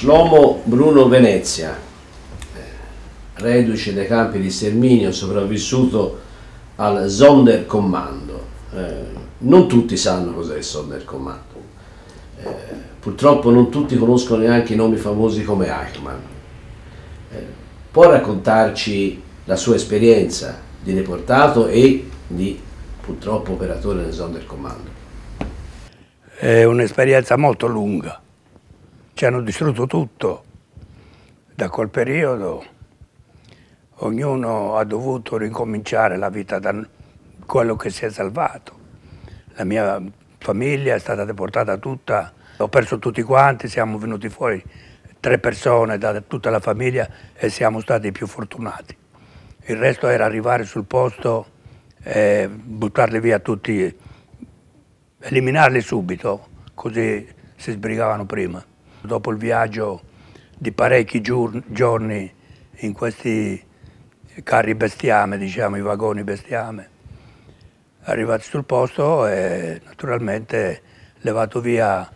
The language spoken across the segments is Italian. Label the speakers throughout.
Speaker 1: Shlomo Bruno Venezia, eh, reduce dai campi di sterminio, sopravvissuto al Sonderkommando. Eh, non tutti sanno cos'è il Sonderkommando. Eh, purtroppo non tutti conoscono neanche i nomi famosi come Eichmann. Eh, può raccontarci la sua esperienza di deportato e di purtroppo operatore del Sonderkommando?
Speaker 2: È un'esperienza molto lunga ci hanno distrutto tutto. Da quel periodo ognuno ha dovuto ricominciare la vita da quello che si è salvato. La mia famiglia è stata deportata tutta, ho perso tutti quanti, siamo venuti fuori tre persone da tutta la famiglia e siamo stati i più fortunati. Il resto era arrivare sul posto e buttarli via tutti, eliminarli subito, così si sbrigavano prima dopo il viaggio di parecchi giorni in questi carri bestiame, diciamo, i vagoni bestiame. Arrivati sul posto e naturalmente levato via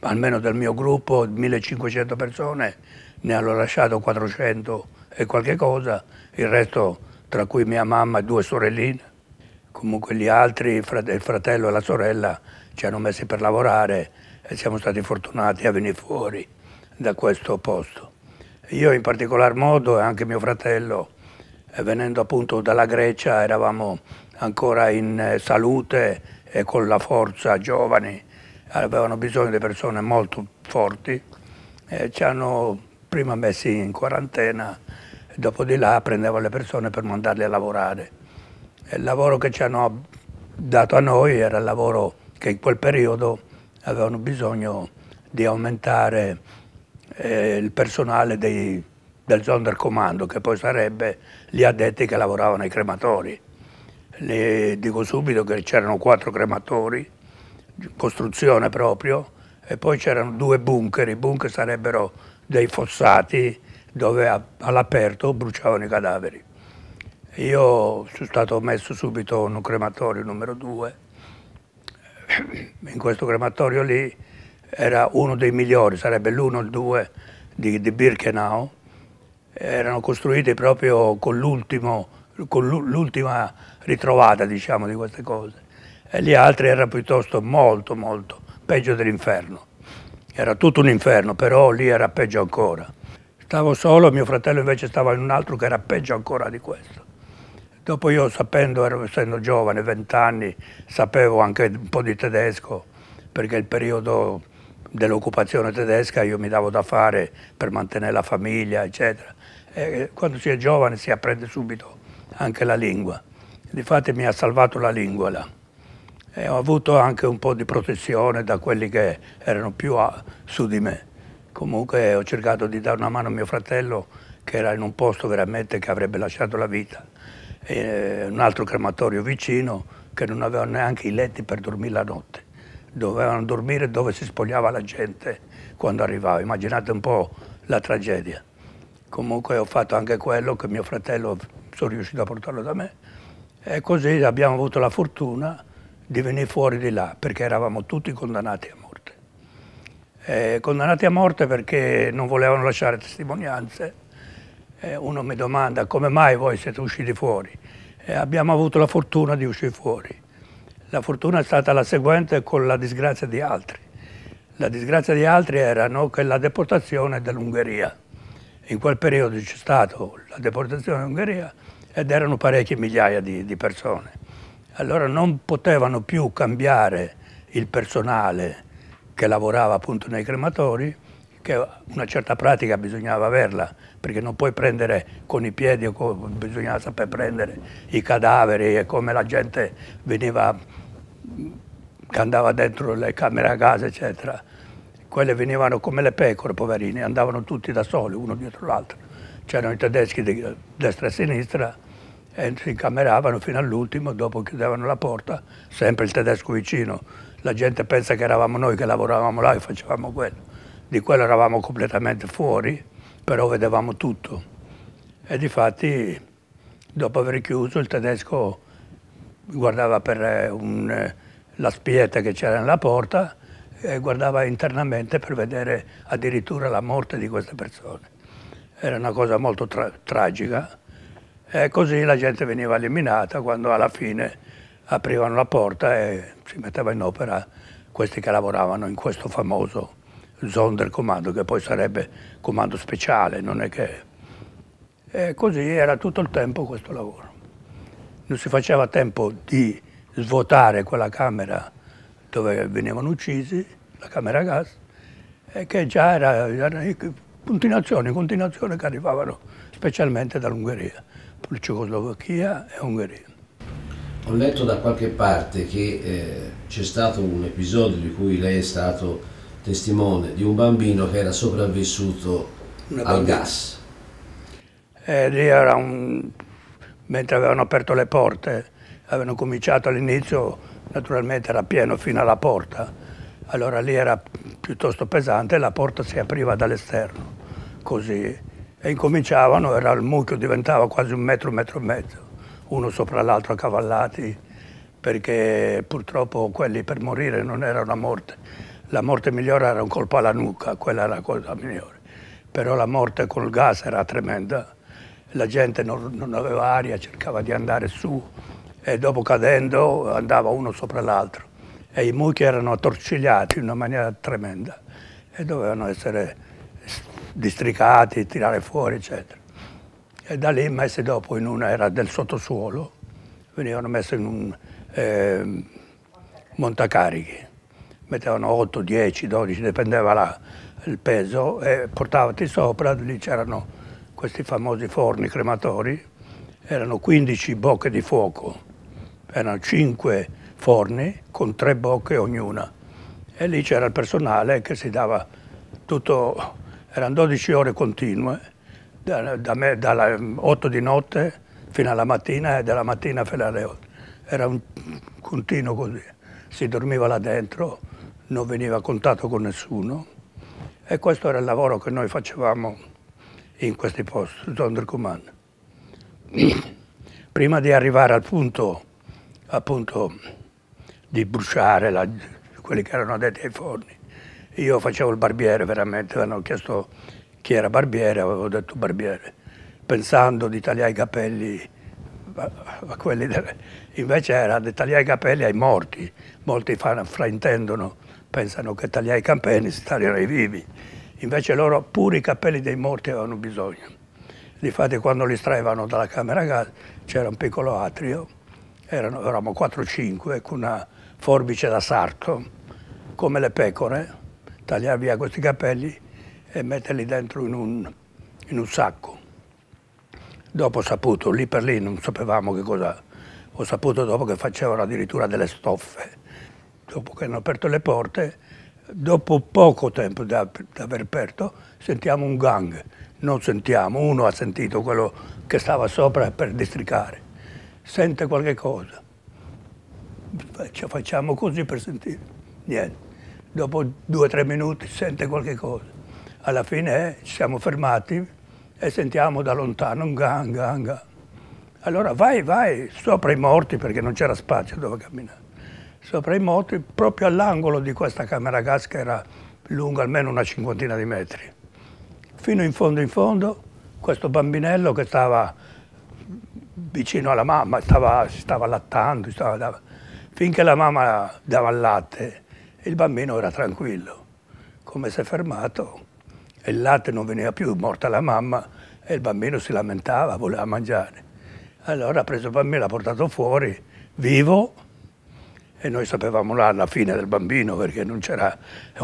Speaker 2: almeno del mio gruppo 1500 persone, ne hanno lasciato 400 e qualche cosa, il resto tra cui mia mamma e due sorelline. Comunque gli altri, il fratello e la sorella, ci hanno messi per lavorare siamo stati fortunati a venire fuori da questo posto. Io in particolar modo e anche mio fratello, eh, venendo appunto dalla Grecia, eravamo ancora in eh, salute e con la forza giovani, avevano bisogno di persone molto forti e eh, ci hanno prima messi in quarantena, dopo di là prendevano le persone per mandarle a lavorare. E il lavoro che ci hanno dato a noi era il lavoro che in quel periodo avevano bisogno di aumentare eh, il personale dei, del Sonderkommando, che poi sarebbe gli addetti che lavoravano ai crematori. Le dico subito che c'erano quattro crematori, costruzione proprio, e poi c'erano due bunker, i bunker sarebbero dei fossati dove all'aperto bruciavano i cadaveri. Io sono stato messo subito in un crematorio numero due, in questo crematorio lì era uno dei migliori, sarebbe l'uno o il due di, di, Birkenau, erano costruiti proprio con, l'ultima ritrovata diciamo, di queste cose e gli altri erano piuttosto molto molto peggio dell'inferno. Era tutto un inferno, però lì era peggio ancora. Stavo solo, mio fratello invece stava in un altro che era peggio ancora di questo. Dopo io sapendo, ero, essendo giovane, 20 anni, sapevo anche un po' di tedesco, perché il periodo dell'occupazione tedesca io mi davo da fare per mantenere la famiglia, eccetera. E quando si è giovane si apprende subito anche la lingua. Difatti mi ha salvato la lingua là. E ho avuto anche un po' di protezione da quelli che erano più a, su di me. Comunque ho cercato di dare una mano a mio fratello che era in un posto veramente che avrebbe lasciato la vita eh, un altro crematorio vicino che non aveva neanche i letti per dormire la notte. Dovevano dormire dove si spogliava la gente quando arrivava. Immaginate un po' la tragedia. Comunque ho fatto anche quello che mio fratello sono riuscito a portarlo da me e così abbiamo avuto la fortuna di venire fuori di là perché eravamo tutti condannati a morte. Eh, condannati a morte perché non volevano lasciare testimonianze eh, uno mi domanda come mai voi siete usciti fuori. Eh, abbiamo avuto la fortuna di uscire fuori. La fortuna è stata la seguente con la disgrazia di altri. La disgrazia di altri era no, che la deportazione dell'Ungheria. In quel periodo c'è stata la deportazione dell'Ungheria ed erano parecchie migliaia di, di persone. Allora non potevano più cambiare il personale che lavorava appunto nei crematori, che una certa pratica bisognava averla, perché non puoi prendere con i piedi, bisognava saper prendere i cadaveri e come la gente veniva, che andava dentro le camere a gas, eccetera. Quelle venivano come le pecore, poverini, andavano tutti da soli, uno dietro l'altro. C'erano i tedeschi di destra e sinistra e si incameravano fino all'ultimo, dopo chiudevano la porta, sempre il tedesco vicino. La gente pensa che eravamo noi che lavoravamo là e facevamo quello di quello eravamo completamente fuori, però vedevamo tutto. E difatti, dopo aver chiuso, il tedesco guardava per eh, un, eh, la spieta che c'era nella porta e guardava internamente per vedere addirittura la morte di queste persone. Era una cosa molto tra tragica e così la gente veniva eliminata quando alla fine aprivano la porta e si metteva in opera questi che lavoravano in questo famoso Sonderkommando, che poi sarebbe comando speciale, non è che... E così era tutto il tempo questo lavoro. Non si faceva tempo di svuotare quella camera dove venivano uccisi, la camera a gas, e che già erano era continuazioni, continuazione che arrivavano specialmente dall'Ungheria, Cecoslovacchia e Ungheria.
Speaker 1: Ho letto da qualche parte che eh, c'è stato un episodio di cui lei è stato testimone di un bambino che era sopravvissuto al gas. E
Speaker 2: eh, lì era un... mentre avevano aperto le porte, avevano cominciato all'inizio, naturalmente era pieno fino alla porta, allora lì era piuttosto pesante e la porta si apriva dall'esterno, così. E incominciavano, era, il mucchio diventava quasi un metro, un metro e mezzo, uno sopra l'altro accavallati, perché purtroppo quelli per morire non era una morte, la morte migliore era un colpo alla nuca, quella era la cosa migliore. Però la morte col gas era tremenda. La gente non, non aveva aria, cercava di andare su e dopo cadendo andava uno sopra l'altro. E i mucchi erano attorcigliati in una maniera tremenda e dovevano essere districati, tirare fuori, eccetera. E da lì messe dopo in una era del sottosuolo, venivano messi in un eh, montacarichi mettevano 8, 10, 12, dipendeva là, il peso, e portavati sopra, lì c'erano questi famosi forni crematori, erano 15 bocche di fuoco, erano 5 forni con 3 bocche ognuna e lì c'era il personale che si dava tutto, erano 12 ore continue, da, da me, dalle 8 di notte fino alla mattina e dalla mattina fino alle 8. Era un continuo così, si dormiva là dentro non veniva a contatto con nessuno e questo era il lavoro che noi facevamo in questi posti, Zondercoman. Prima di arrivare al punto appunto di bruciare la, quelli che erano addetti ai forni, io facevo il barbiere veramente, mi hanno chiesto chi era barbiere, avevo detto barbiere, pensando di tagliare i capelli a quelli delle... invece era di tagliare i capelli ai morti, molti fanno, fraintendono pensano che tagliare i capelli si taglierà i vivi. Invece loro pure i capelli dei morti avevano bisogno. Difatti quando li straevano dalla camera gas c'era un piccolo atrio, erano, eravamo 4-5 con ecco, una forbice da sarto, come le pecore, tagliare via questi capelli e metterli dentro in un, in un sacco. Dopo ho saputo, lì per lì non sapevamo che cosa, ho saputo dopo che facevano addirittura delle stoffe dopo che hanno aperto le porte, dopo poco tempo da, da aver aperto, sentiamo un gang. Non sentiamo, uno ha sentito quello che stava sopra per districare. Sente qualche cosa. Ci facciamo così per sentire. Niente. Dopo due o tre minuti sente qualche cosa. Alla fine eh, ci siamo fermati e sentiamo da lontano un gang, gang, gang. Allora vai, vai, sopra i morti perché non c'era spazio dove camminare sopra i moti, proprio all'angolo di questa camera a gas che era lunga almeno una cinquantina di metri. Fino in fondo in fondo questo bambinello che stava vicino alla mamma, stava, si stava allattando, stava, finché la mamma dava il latte, il bambino era tranquillo. Come si è fermato, e il latte non veniva più, morta la mamma, e il bambino si lamentava, voleva mangiare. Allora ha preso il bambino, l'ha portato fuori, vivo, e noi sapevamo là alla fine del bambino perché non c'era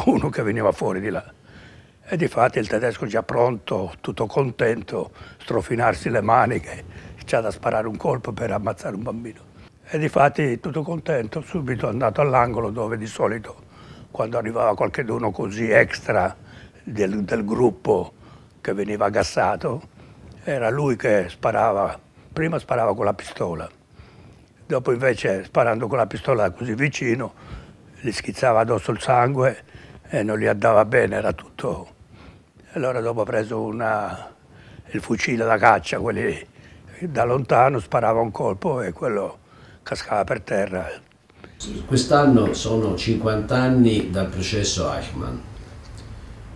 Speaker 2: uno che veniva fuori di là. E di fatto il tedesco già pronto, tutto contento, strofinarsi le maniche, c'ha da sparare un colpo per ammazzare un bambino. E di fatti tutto contento, subito andato all'angolo dove di solito quando arrivava qualcuno così extra del, del gruppo che veniva gassato, era lui che sparava, prima sparava con la pistola, dopo invece sparando con la pistola così vicino gli schizzava addosso il sangue e non gli andava bene, era tutto... Allora dopo ha preso una, il fucile da caccia, quelli da lontano sparava un colpo e quello cascava per terra.
Speaker 1: Quest'anno sono 50 anni dal processo Eichmann.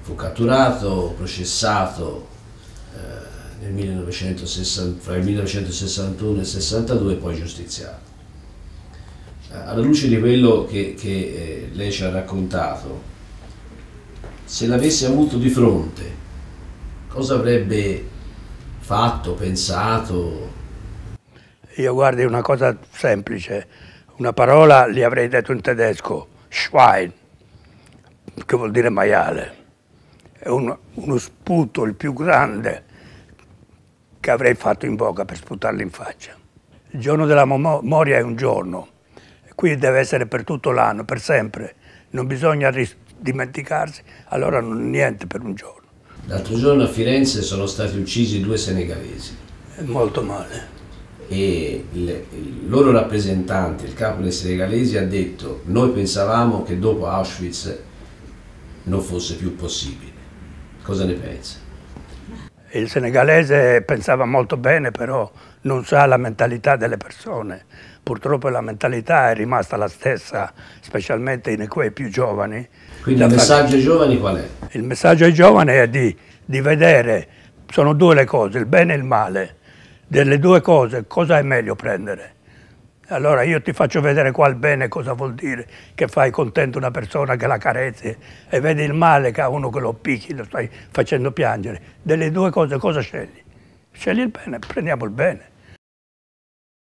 Speaker 1: Fu catturato, processato, 1960, fra il 1961 e il 62 poi giustiziato. Eh, alla luce di quello che, che eh, lei ci ha raccontato, se l'avesse avuto di fronte, cosa avrebbe fatto, pensato? Io guardi una cosa semplice, una
Speaker 2: parola gli avrei detto in tedesco, Schwein, che vuol dire maiale. È un, uno sputo il più grande che avrei fatto in bocca per sputarli in faccia. Il giorno della memoria è un giorno, qui deve essere per tutto l'anno, per sempre. Non bisogna dimenticarsi, allora non, niente per un giorno.
Speaker 1: L'altro giorno a Firenze sono stati uccisi due senegalesi.
Speaker 2: Molto male.
Speaker 1: E il, il loro rappresentante, il capo dei senegalesi, ha detto noi pensavamo che dopo Auschwitz non fosse più possibile. Cosa ne pensa?
Speaker 2: Il senegalese pensava molto bene, però non sa la mentalità delle persone. Purtroppo la mentalità è rimasta la stessa, specialmente in quei più giovani.
Speaker 1: Quindi il messaggio ai giovani qual è?
Speaker 2: Il messaggio ai giovani è di, di vedere, sono due le cose, il bene e il male. Delle due cose cosa è meglio prendere? Allora io ti faccio vedere qua il bene cosa vuol dire che fai contento una persona che la carezzi e vedi il male che ha uno che lo picchi, lo stai facendo piangere. Delle due cose cosa scegli? Scegli il bene, prendiamo il bene.